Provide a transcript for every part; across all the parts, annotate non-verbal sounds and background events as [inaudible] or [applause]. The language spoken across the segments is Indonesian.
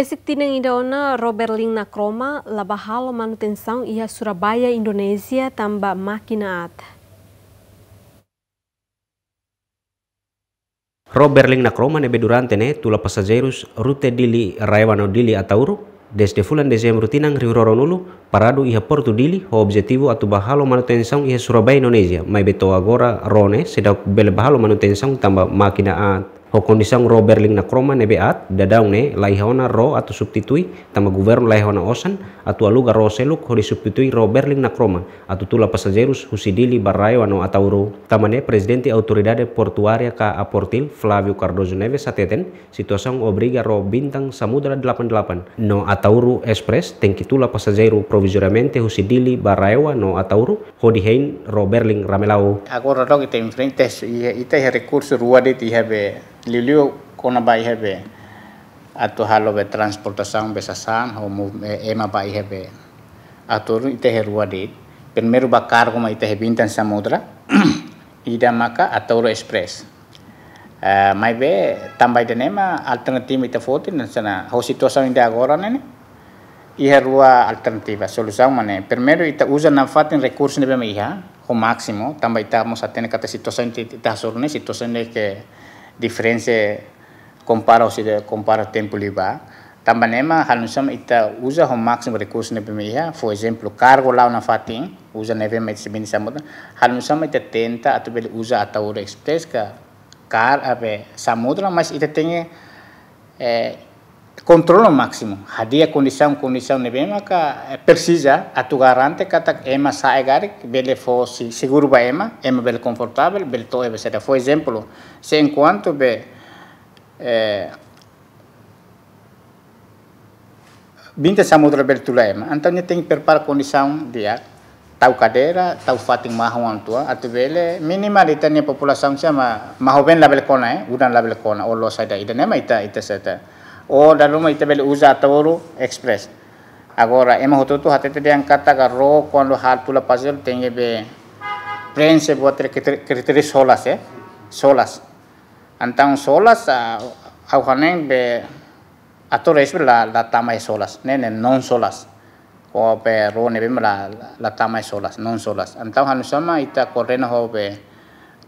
Besik tinang ida ona Robert Ling Nakroma labahalo manutenção ia Surabaya, Indonesia tamba makinaat. Robert Ling Nakroma nebe durante ne tula pasajerus rute dili Raewano dili atauru desde fulan dezembro tinang Rio nulu parado ia Portu dili ho objetivo atu bahalo manutenção ia Surabaya, Indonesia. Mai beto agora rone sedak bele bahalo manutenção tamba makinaat hokondisang ro berling na kroma nebe at dadaung ne laihona ro atau substitui tama guvern laihona osan atau aluga ro seluk hodi substitui ro berling na kroma atau tula pasajerus husidili barrayo ano atau ro tamane presidente autoridade portuaria ka aportil Flavio Cardozo Neves sateten situasang obriga ro bintang samudra 88 no atauru express tengki tula pasajeru provisoriamente husidili barrayo no atauru hodi hein ro berling ramelau agora ro que te enfrentes e, e recurso ruade ti liliu kona bai hebe atu halo be transportasang be sasan ho mu e, ema bai hebe atu ite Permeru pen meru bakar koma ite bintan samudra [clears throat] ida maka atau express Uh, mai be tambai de nema alternatif ite fotin na sana ho situação ainda agora nene iha rua alternativa solução mané primeiro ita uza na fatin recurso ne ho meiha tambai máximo também estamos a ite sorne ne ke diferença compara o seja compara tempo liba também é mas ita usa o máximo recurso na primeira por exemplo cargo lá na fatin usa neve mais bem samota halusam ita tenta até pelo usa ataura express ka car abe samudra mas ita tem é eh, máximo, há dia condição-condição nebe maka precisa a tu garante atugarante katak ema saegari bele fosse seguro ba ema, ema bele confortável, bele to ebe será. exemplo, se enquanto be eh, binte samudra bele tula ema, então ne tem prepara condição dia tau cadeira, tau fatin mahong ang tua, at bele minimalita niya populasyon siya ma mahoben label kona eh, udan label kona, o losa ita, ita nema ita, ita seta. o ou dalam itabel usa tawru express agora ema hotutu hatete de angkata garro quando hal la puzzle tenge be brain se botre kriteri solas e solas antang solas au haneng be atores la la tama solas ne ne non solas o be ro ne la la tama solas non solas antang hanusama sama ita korena ho be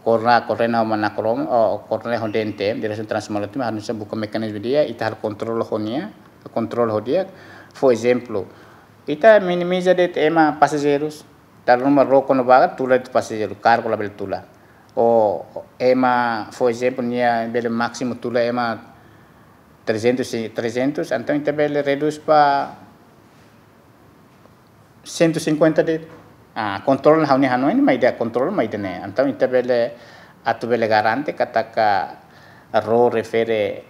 korna correna mana krom o correna hondente direction transmarotim harusnya buka mekanisme dia ita har kontrol honia kontrol hodia for example ita minimiza de ema passageiros tar numa roko no baga tula de passageiro cargo la bel tula o ema for example nia bel maximo tula ema 300 300 e, então ita bel reduz pa 150 e de Ah, control hauni hanoi mai da control mai da ne bele atu atubele garante kataka ro refere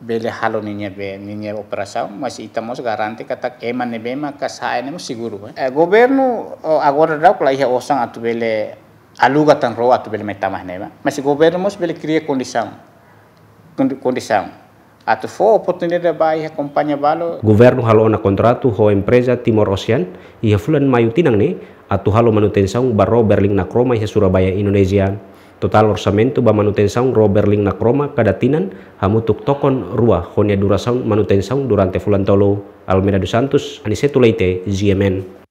bele halo niña be niña operação mas mos garante katak ema ne bema ka sae ne seguro eh governo agora rau kula ia osang atu bele aluga tan ro atu bele metamah ne mas governo mos bele cria condição condição Ato fo oportunidade bai kompanya balo. Governo halo na kontratu ho empresa Timor Ocean ia fulan mayu tinang ni atu halo manutenção baro Berling nakroma croma ia Surabaya Indonesia. Total orsamento ba manutenção ro Berling na kadatinan kada tinan hamutuk tokon rua honia durasaung manutenção durante fulan tolo. Almeda dos Santos, Aniceto Leite, GMN.